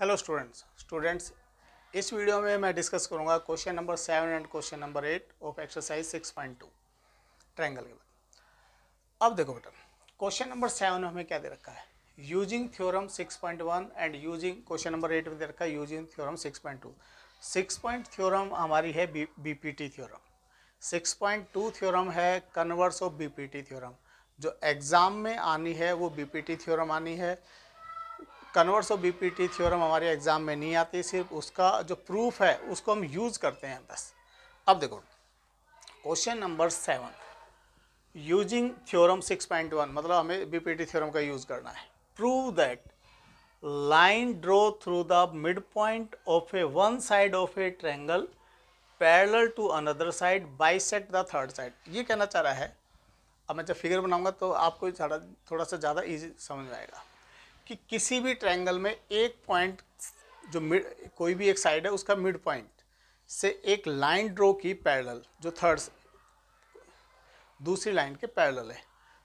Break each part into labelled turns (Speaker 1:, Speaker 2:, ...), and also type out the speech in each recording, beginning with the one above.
Speaker 1: Hello students students इस video में मैं डिस्कस करूंगा question number seven and question number eight of exercise six point two triangle के बाद अब देखो बेटा क्वेश्चन नंबर सेवन में हमें क्या दे रखा है using theorem six point one and using question number eight में दे रखा है using theorem six point two six point theorem हमारी है B P T theorem six point two theorem है converse of B P T theorem जो exam में आनी है वो बी पी टी थ्योरम आनी है कन्वर्स ऑफ बीपीटी थ्योरम हमारे एग्जाम में नहीं आती सिर्फ उसका जो प्रूफ है उसको हम यूज़ करते हैं बस अब देखो question number seven using theorem 6.1 मतलब हमें बीपीटी थ्योरम का यूज़ करना है prove that line draw through the mid point of a one side of a triangle parallel to another side set the third side ये कहना चाह रहा है अब मैं जब फिगर बनाऊंगा तो आपको थोड़ा सा ज़्यादा ईजी समझ में आएगा कि किसी भी ट्रायंगल में एक पॉइंट जो मिड कोई भी एक साइड है उसका मिड पॉइंट से एक लाइन ड्रॉ की पैरल जो थर्ड दूसरी लाइन के पैरल है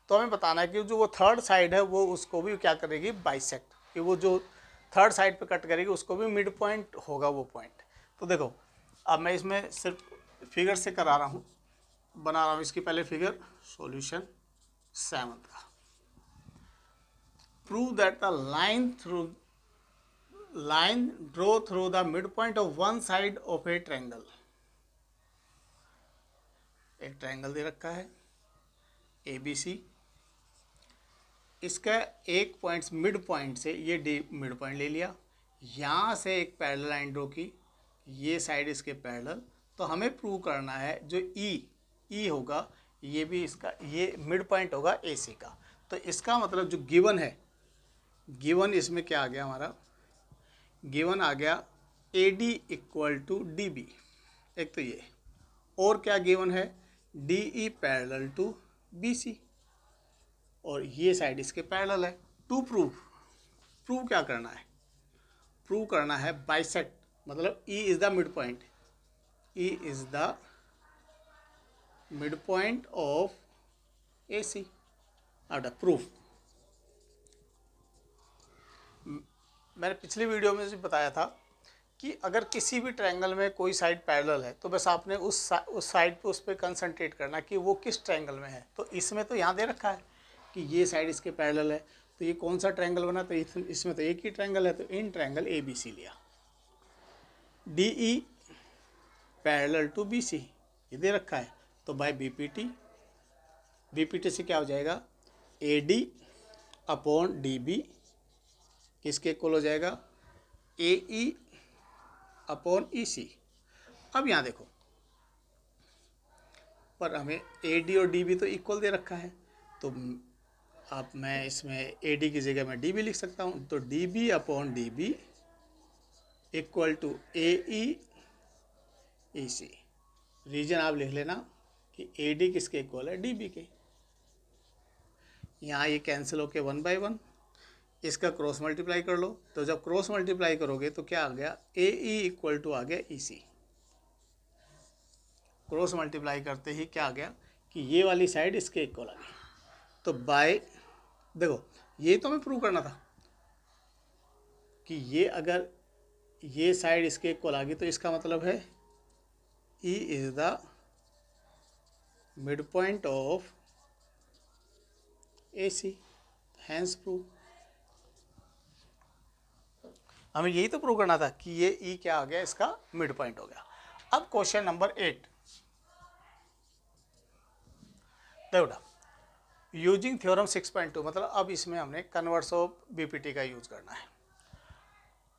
Speaker 1: तो हमें बताना है कि जो वो थर्ड साइड है वो उसको भी क्या करेगी बाइसेक्ट कि वो जो थर्ड साइड पे कट करेगी उसको भी मिड पॉइंट होगा वो पॉइंट तो देखो अब मैं इसमें सिर्फ फिगर से करा रहा हूँ बना रहा हूँ इसकी पहले फिगर सॉल्यूशन सेवन का prove that the line through line draw through the midpoint of one side of a triangle एक ट्रायंगल दे रखा है ए बी सी इसका एक पॉइंट्स मिड पॉइंट से ये डी मिड पॉइंट ले लिया यहाँ से एक पैरेलल लाइन ड्रो की ये साइड इसके पैरेलल तो हमें प्रूव करना है जो ई e, ई e होगा ये भी इसका ये मिड पॉइंट होगा ए सी का तो इसका मतलब जो गिवन है गिवन इसमें क्या आ गया हमारा गिवन आ गया A D equal to D B एक तो ये और क्या गिवन है D E parallel to B C और ये साइड इसके पैरल है टू प्रूव प्रूव क्या करना है प्रूव करना है बाइसेट मतलब E is the mid point E is the mid point of A C after proof मैंने पिछली वीडियो में भी बताया था कि अगर किसी भी ट्रायंगल में कोई साइड पैरेलल है तो बस आपने उस सा, उस साइड पे उस पर कंसंट्रेट करना कि वो किस ट्रायंगल में है तो इसमें तो यहाँ दे रखा है कि ये साइड इसके पैरेलल है तो ये कौन सा ट्रायंगल बना तो इसमें तो एक ही ट्रायंगल है तो in triangle A B C लिया D E parallel to B C ये दे रखा है तो by B P T B P T से क्या हो जाएगा A D upon D B किसके इक्वल हो जाएगा ए ई अपॉन ई सी अब यहाँ देखो पर हमें ए डी और डी बी तो इक्वल दे रखा है तो आप मैं इसमें ए डी की जगह मैं डी बी लिख सकता हूँ तो D B upon D B equal to A E E C reason आप लिख लेना कि ए डी किसके इक्वल है डी बी के यहाँ ये कैंसिल होके वन बाय वन इसका क्रॉस मल्टीप्लाई कर लो तो जब क्रॉस मल्टीप्लाई करोगे तो क्या आ गया ए ई इक्वल टू आ गया ई सी क्रॉस मल्टीप्लाई करते ही क्या आ गया कि ये वाली साइड इसके इक्वल आ गई तो बाय देखो ये तो हमें प्रूव करना था कि ये अगर ये साइड इसके इक्वल आ गई तो इसका मतलब है E is the mid point of A C hence proof हमें यही तो प्रूव करना था कि ये ई e क्या आ गया इसका मिड पॉइंट हो गया अब क्वेश्चन नंबर एट देवडा यूजिंग थ्योरम 6.2 मतलब अब इसमें हमने कन्वर्स ऑफ बीपीटी का यूज करना है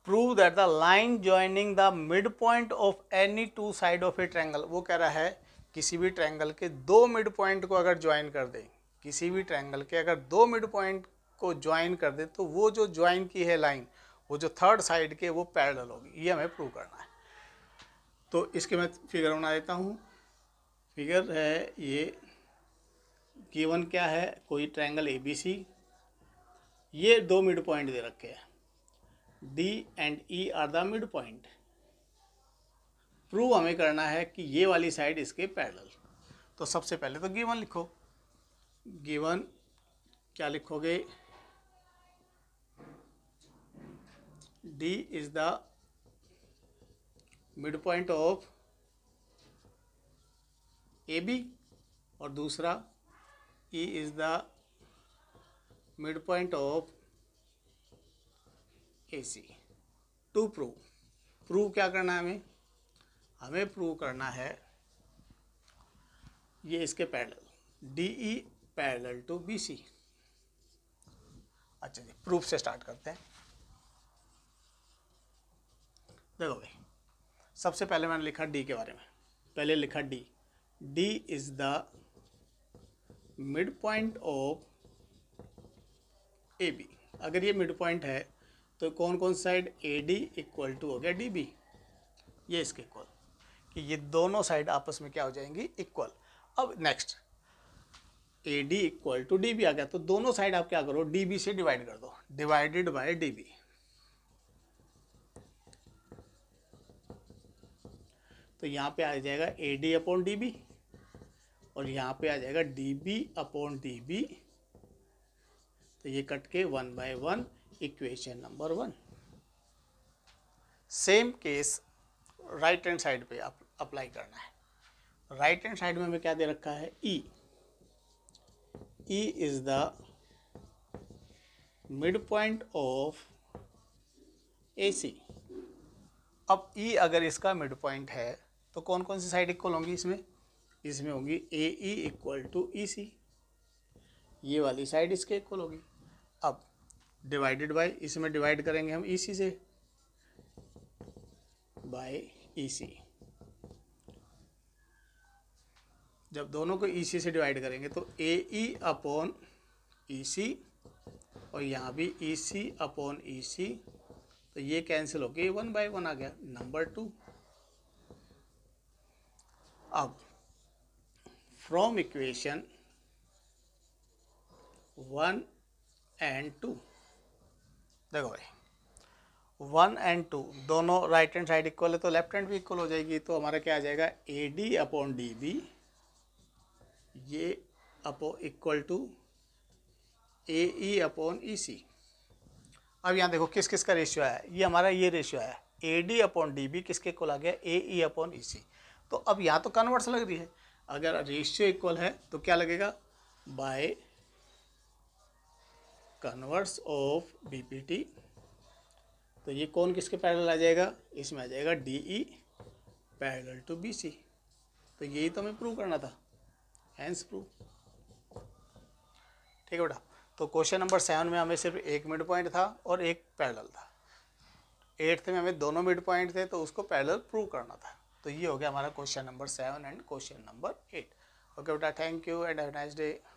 Speaker 1: prove that the line joining the mid point of any two side of a triangle वो कह रहा है किसी भी ट्रैंगल के दो मिड पॉइंट को अगर ज्वाइन कर दें किसी भी ट्रैंगल के अगर दो मिड पॉइंट को ज्वाइन कर दें तो वो जो ज्वाइन की है लाइन वो जो थर्ड साइड के वो पैरल होगी ये हमें प्रूव करना है तो इसके मैं फिगर बना देता हूँ फिगर है ये गिवन क्या है कोई ट्रायंगल ए बी सी ये दो मिड पॉइंट दे रखे हैं D and E are the mid point prove हमें करना है कि ये वाली साइड इसके पैरल तो सबसे पहले तो गिवन लिखो गिवन क्या लिखोगे D is the midpoint of AB और दूसरा E is the midpoint of AC. To prove prove क्या करना है हमें हमें प्रूव करना है ये इसके parallel D E parallel to B C अच्छा जी प्रूफ से स्टार्ट करते हैं देखो भाई सबसे पहले मैंने लिखा डी के बारे में पहले लिखा D D is the mid point of A B अगर ये मिड पॉइंट है तो कौन कौन side A D equal to हो गया डी बी ये इसके इक्वल कि ये दोनों साइड आपस में क्या हो जाएंगी इक्वल अब next A D equal to D B आ गया तो दोनों साइड आप क्या करो डी बी से डिवाइड कर दो डिवाइडेड बाय डी बी तो यहाँ पे आ जाएगा A D upon D B और यहाँ पे आ जाएगा D B upon D B तो ये कट के one by one equation number one same case right hand side पे आप अप्लाई करना है राइट हैंड साइड में हमें क्या दे रखा है E E is the mid point of A C अब ई e अगर इसका मिड पॉइंट है तो कौन कौन सी साइड इक्वल होंगी इसमें इसमें होगी ए ई इक्वल टू ई सी ये वाली साइड इसके इक्वल होगी अब डिवाइडेड बाय इसमें डिवाइड करेंगे हम ई e सी से बाय ई सी जब दोनों को ई e सी से डिवाइड करेंगे तो ए ई अपॉन ई सी और यहाँ भी ई सी अपॉन ई सी तो ये कैंसिल होके वन बाय वन आ गया नंबर टू अब from equation one and two देखो भाई वन एंड टू दोनों राइट हैंड साइड इक्वल है तो लेफ्ट हैंड भी इक्वल हो जाएगी तो हमारा क्या आ जाएगा A D upon D B ये अपो equal to A E upon E C अब यहाँ देखो किस किस का रेशियो है ये हमारा ये रेशियो है A D upon D B किसके इक्वल आ गया ए ई अपॉन ई सी तो अब या तो कन्वर्स लग रही है अगर रेशियो इक्वल है तो क्या लगेगा बाय कन्वर्स ऑफ बी तो ये कौन किसके पैरल आ जाएगा इसमें आ जाएगा D E parallel to B C तो यही तो हमें प्रूव करना था हैंस प्रूव ठीक है बेटा तो क्वेश्चन नंबर सेवन में हमें सिर्फ एक मिड पॉइंट था और एक पैरल था एट्थ में हमें दोनों मिड पॉइंट थे तो उसको पैरल प्रूव करना था तो ये हो गया हमारा question number seven and question number eight okay बेटा thank you and have nice day